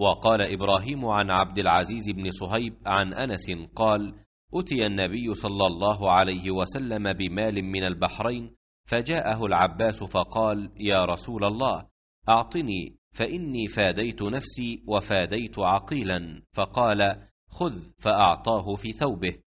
وقال إبراهيم عن عبد العزيز بن صهيب عن أنس قال أتي النبي صلى الله عليه وسلم بمال من البحرين فجاءه العباس فقال يا رسول الله أعطني فإني فاديت نفسي وفاديت عقيلا فقال خذ فأعطاه في ثوبه